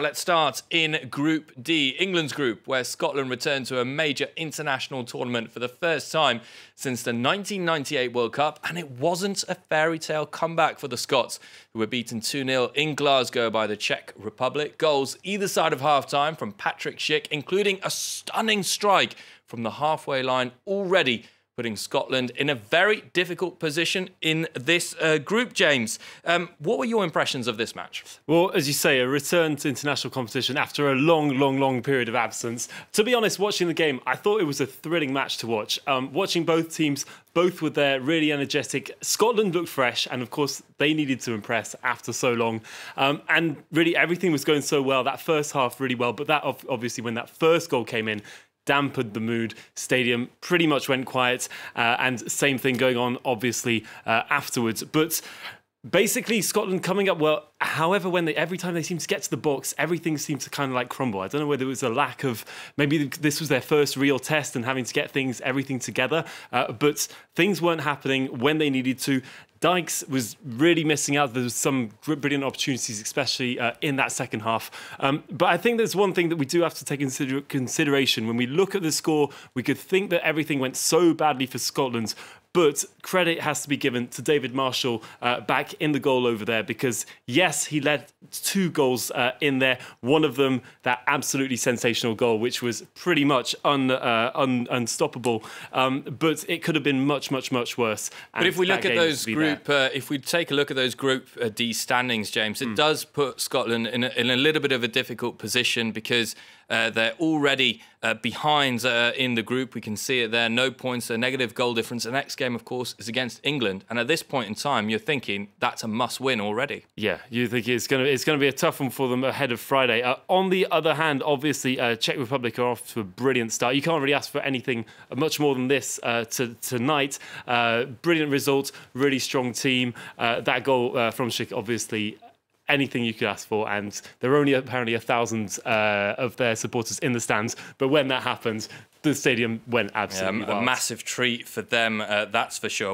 Let's start in Group D, England's group, where Scotland returned to a major international tournament for the first time since the 1998 World Cup, and it wasn't a fairy tale comeback for the Scots, who were beaten 2 0 in Glasgow by the Czech Republic. Goals either side of half time from Patrick Schick, including a stunning strike from the halfway line already putting Scotland in a very difficult position in this uh, group, James. Um, what were your impressions of this match? Well, as you say, a return to international competition after a long, long, long period of absence. To be honest, watching the game, I thought it was a thrilling match to watch. Um, watching both teams, both were there, really energetic. Scotland looked fresh, and of course, they needed to impress after so long. Um, and really, everything was going so well. That first half, really well, but that obviously, when that first goal came in, dampened the mood. Stadium pretty much went quiet, uh, and same thing going on obviously uh, afterwards. But basically, Scotland coming up well. However, when they every time they seem to get to the box, everything seems to kind of like crumble. I don't know whether it was a lack of maybe this was their first real test and having to get things everything together, uh, but things weren't happening when they needed to. Dykes was really missing out. There was some brilliant opportunities, especially uh, in that second half. Um, but I think there's one thing that we do have to take into consideration. When we look at the score, we could think that everything went so badly for Scotland, but credit has to be given to David Marshall uh, back in the goal over there because, yes, he led two goals uh, in there. One of them, that absolutely sensational goal, which was pretty much un, uh, un unstoppable. Um, but it could have been much, much, much worse. But if we look at those group group, yeah. uh, if we take a look at those Group uh, D standings, James, it mm. does put Scotland in a, in a, little bit of a difficult position because uh, they're already uh, behind uh, in the group. We can see it there. No points, a negative goal difference. The next game, of course, is against England, and at this point in time, you're thinking that's a must-win already. Yeah, you think it's going to it's going to be a tough one for them ahead of Friday. Uh, on the other hand, obviously, Czech Republic are off to a brilliant start. You can't really ask for anything much more than this to, tonight. brilliant result, really strong strong team. Uh, that goal uh, from Schick, obviously, anything you could ask for. And there are only apparently a thousand uh, of their supporters in the stands. But when that happened, the stadium went absolutely yeah, A massive treat for them, uh, that's for sure.